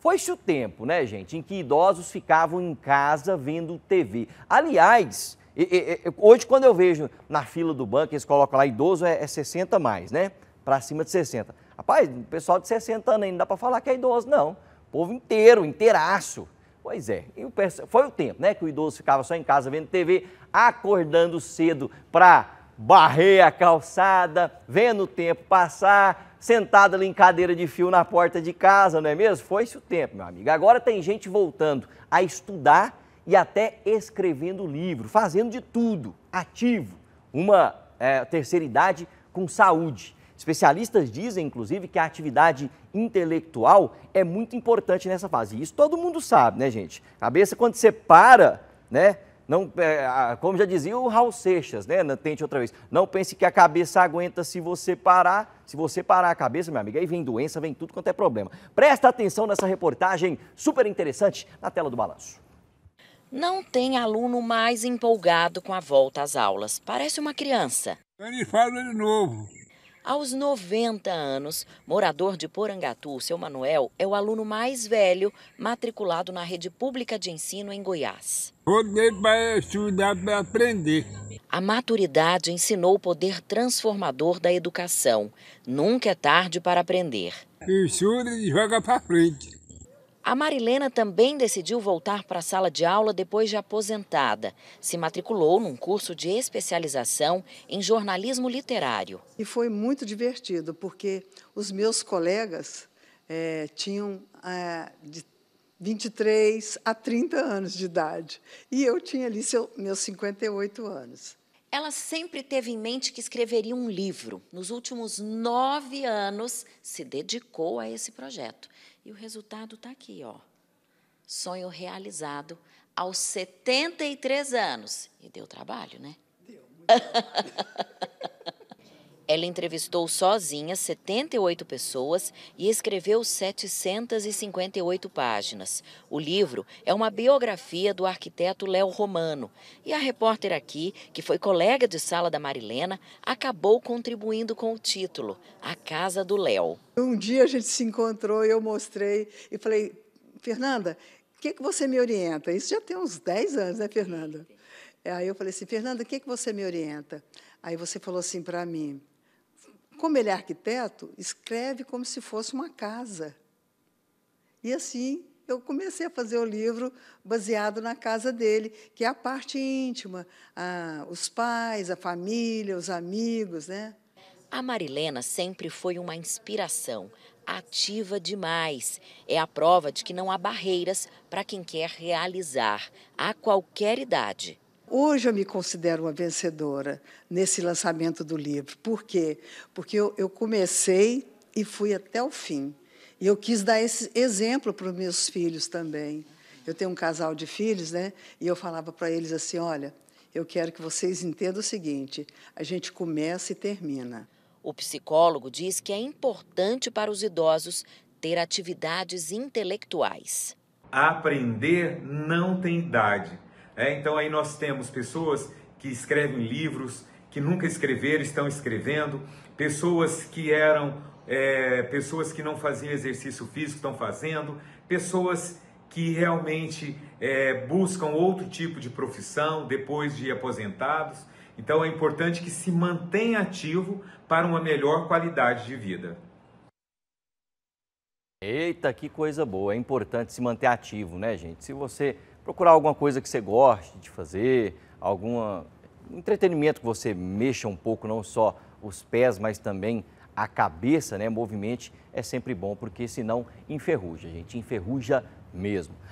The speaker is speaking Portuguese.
Foi-se o tempo, né, gente, em que idosos ficavam em casa vendo TV. Aliás, hoje quando eu vejo na fila do banco, eles colocam lá idoso é, é 60 mais, né? Para cima de 60. Rapaz, o pessoal de 60 anos ainda não dá para falar que é idoso, não. O povo inteiro, inteiraço. Pois é, foi o tempo, né, que o idoso ficava só em casa vendo TV, acordando cedo para barrei a calçada, vendo o tempo passar, sentado ali em cadeira de fio na porta de casa, não é mesmo? Foi-se o tempo, meu amigo. Agora tem gente voltando a estudar e até escrevendo livro, fazendo de tudo, ativo. Uma é, terceira idade com saúde. Especialistas dizem, inclusive, que a atividade intelectual é muito importante nessa fase. Isso todo mundo sabe, né, gente? Cabeça, quando você para, né? Não, é, como já dizia o Raul Seixas, né? Tente outra vez. Não pense que a cabeça aguenta se você parar. Se você parar a cabeça, meu amigo, aí vem doença, vem tudo quanto é problema. Presta atenção nessa reportagem super interessante na tela do balanço. Não tem aluno mais empolgado com a volta às aulas. Parece uma criança. Ele fala de novo. Aos 90 anos, morador de Porangatu, seu Manuel é o aluno mais velho matriculado na rede pública de ensino em Goiás. Todo mundo vai estudar para aprender. A maturidade ensinou o poder transformador da educação. Nunca é tarde para aprender. Estuda e joga para frente. A Marilena também decidiu voltar para a sala de aula depois de aposentada. Se matriculou num curso de especialização em jornalismo literário. E foi muito divertido, porque os meus colegas é, tinham é, de 23 a 30 anos de idade. E eu tinha ali seu, meus 58 anos. Ela sempre teve em mente que escreveria um livro. Nos últimos nove anos, se dedicou a esse projeto. E o resultado está aqui, ó. Sonho realizado aos 73 anos. E deu trabalho, né? Deu muito trabalho. Ela entrevistou sozinha 78 pessoas e escreveu 758 páginas. O livro é uma biografia do arquiteto Léo Romano. E a repórter aqui, que foi colega de sala da Marilena, acabou contribuindo com o título, A Casa do Léo. Um dia a gente se encontrou e eu mostrei e falei, Fernanda, o que, que você me orienta? Isso já tem uns 10 anos, né, Fernanda? Aí eu falei assim, Fernanda, o que, que você me orienta? Aí você falou assim para mim, como ele é arquiteto, escreve como se fosse uma casa. E assim eu comecei a fazer o livro baseado na casa dele, que é a parte íntima, a, os pais, a família, os amigos, né? A Marilena sempre foi uma inspiração, ativa demais. É a prova de que não há barreiras para quem quer realizar, a qualquer idade. Hoje eu me considero uma vencedora nesse lançamento do livro. Por quê? Porque eu, eu comecei e fui até o fim. E eu quis dar esse exemplo para os meus filhos também. Eu tenho um casal de filhos, né? E eu falava para eles assim: olha, eu quero que vocês entendam o seguinte: a gente começa e termina. O psicólogo diz que é importante para os idosos ter atividades intelectuais. Aprender não tem idade. É, então aí nós temos pessoas que escrevem livros, que nunca escreveram, estão escrevendo, pessoas que eram é, pessoas que não faziam exercício físico estão fazendo, pessoas que realmente é, buscam outro tipo de profissão depois de aposentados. Então é importante que se mantenha ativo para uma melhor qualidade de vida. Eita, que coisa boa! É importante se manter ativo, né, gente? Se você procurar alguma coisa que você goste de fazer, algum ah, entretenimento que você mexa um pouco, não só os pés, mas também a cabeça, né? Movimente é sempre bom, porque senão enferruja, gente, enferruja mesmo.